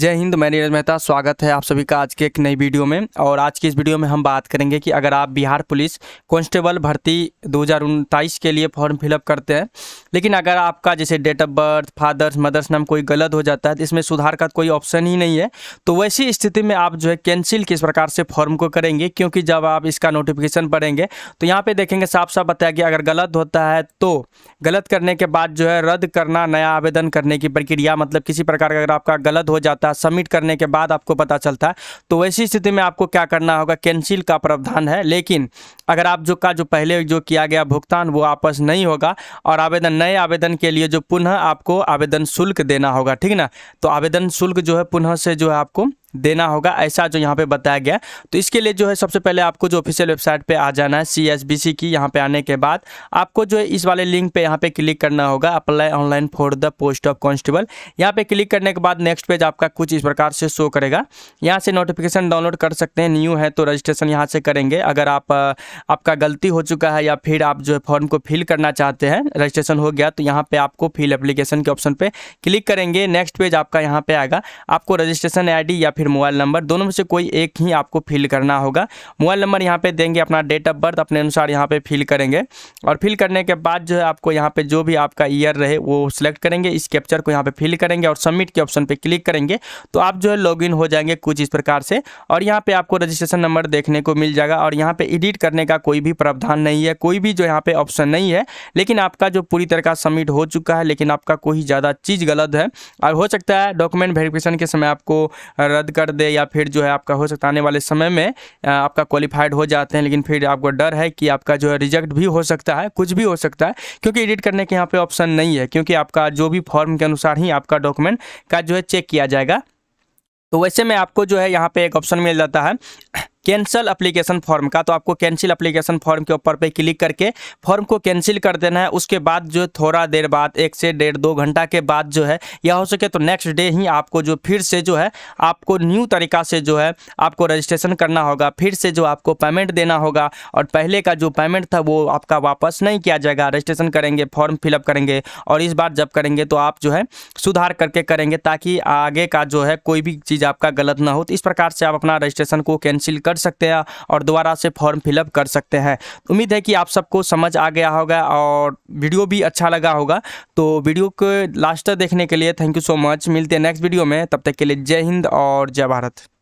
जय हिंद मैं नीरज मेहता स्वागत है आप सभी का आज के एक नई वीडियो में और आज की इस वीडियो में हम बात करेंगे कि अगर आप बिहार पुलिस कांस्टेबल भर्ती दो के लिए फॉर्म फिलअप करते हैं लेकिन अगर आपका जैसे date of birth father's mother's नाम कोई गलत हो जाता है तो इसमें सुधार का कोई ऑप्शन ही नहीं है तो वैसी स्थिति में आप जो है कैंसिल किस प्रकार से फॉर्म को करेंगे क्योंकि जब आप इसका नोटिफिकेशन पढ़ेंगे तो यहाँ पर देखेंगे साफ साफ बताया कि अगर गलत होता है तो गलत करने के बाद जो है रद्द करना नया आवेदन करने की प्रक्रिया मतलब किसी प्रकार का अगर आपका गलत हो जाता होता है सबमिट करने के बाद आपको पता चलता है तो वैसी स्थिति में आपको क्या करना होगा कैंसिल का प्रावधान है लेकिन अगर आप जो का जो पहले जो किया गया भुगतान वो आपस नहीं होगा और आवेदन नए आवेदन के लिए जो पुनः आपको आवेदन शुल्क देना होगा ठीक ना तो आवेदन शुल्क जो है पुनः से जो है आपको देना होगा ऐसा जो यहाँ पे बताया गया तो इसके लिए जो है सबसे पहले आपको जो ऑफिशियल वेबसाइट पे आ जाना है सी की यहाँ पे आने के बाद आपको जो है इस वाले लिंक पे यहाँ पे क्लिक करना होगा apply online for the post of constable यहाँ पे क्लिक करने के बाद नेक्स्ट पेज आपका कुछ इस प्रकार से शो करेगा यहाँ से नोटिफिकेशन डाउनलोड कर सकते हैं न्यू है तो रजिस्ट्रेशन यहाँ से करेंगे अगर आप आपका गलती हो चुका है या फिर आप जो है फॉर्म को फिल करना चाहते हैं रजिस्ट्रेशन हो गया तो यहाँ पे आपको फिल एप्लीकेशन के ऑप्शन पे क्लिक करेंगे नेक्स्ट पेज आपका यहाँ पे आएगा आपको रजिस्ट्रेशन आई या फिर फिर मोबाइल नंबर दोनों में से कोई एक ही आपको फिल करना होगा मोबाइल नंबर यहाँ पे देंगे अपना डेट ऑफ बर्थ अपने अनुसार यहाँ पे फिल करेंगे और फिल करने के बाद जो है आपको यहाँ पे जो भी आपका ईयर रहे वो सिलेक्ट करेंगे इस कैप्चर को यहाँ पे फिल करेंगे और सबमिट के ऑप्शन पर क्लिक करेंगे तो आप जो है लॉग हो जाएंगे कुछ इस प्रकार से और यहाँ पर आपको रजिस्ट्रेशन नंबर देखने को मिल जाएगा और यहाँ पर एडिट करने का कोई भी प्रावधान नहीं है कोई भी जो यहाँ पे ऑप्शन नहीं है लेकिन आपका जो पूरी तरह का सबमिट हो चुका है लेकिन आपका कोई ज़्यादा चीज़ गलत है और हो सकता है डॉक्यूमेंट वेरिफिकेशन के समय आपको रद्द कर दे या फिर जो है आपका हो सकता है आने वाले समय में आपका क्वालिफाइड हो जाते हैं लेकिन फिर आपको डर है कि आपका जो है रिजेक्ट भी हो सकता है कुछ भी हो सकता है क्योंकि एडिट करने के यहाँ पे ऑप्शन नहीं है क्योंकि आपका जो भी फॉर्म के अनुसार ही आपका डॉक्यूमेंट का जो है चेक किया जाएगा तो वैसे में आपको जो है यहाँ पे एक ऑप्शन मिल जाता है कैंसिल अप्लीकेशन फॉर्म का तो आपको कैंसिल अप्लीकेशन फॉर्म के ऊपर पे क्लिक करके फॉर्म को कैंसिल कर देना है उसके बाद जो थोड़ा देर बाद एक से डेढ़ दो घंटा के बाद जो है या हो सके तो नेक्स्ट डे ही आपको जो फिर से जो है आपको न्यू तरीका से जो है आपको रजिस्ट्रेशन करना होगा फिर से जो आपको पेमेंट देना होगा और पहले का जो पेमेंट था वो आपका वापस नहीं किया जाएगा रजिस्ट्रेशन करेंगे फॉर्म फिलअप करेंगे और इस बार जब करेंगे तो आप जो है सुधार करके करेंगे ताकि आगे का जो है कोई भी चीज़ आपका गलत ना हो तो इस प्रकार से आप अपना रजिस्ट्रेशन को कैंसिल कर कर सकते हैं और दोबारा से फॉर्म फिलअप कर सकते हैं उम्मीद है कि आप सबको समझ आ गया होगा और वीडियो भी अच्छा लगा होगा तो वीडियो को लास्ट तक देखने के लिए थैंक यू सो मच मिलते हैं नेक्स्ट वीडियो में तब तक के लिए जय हिंद और जय भारत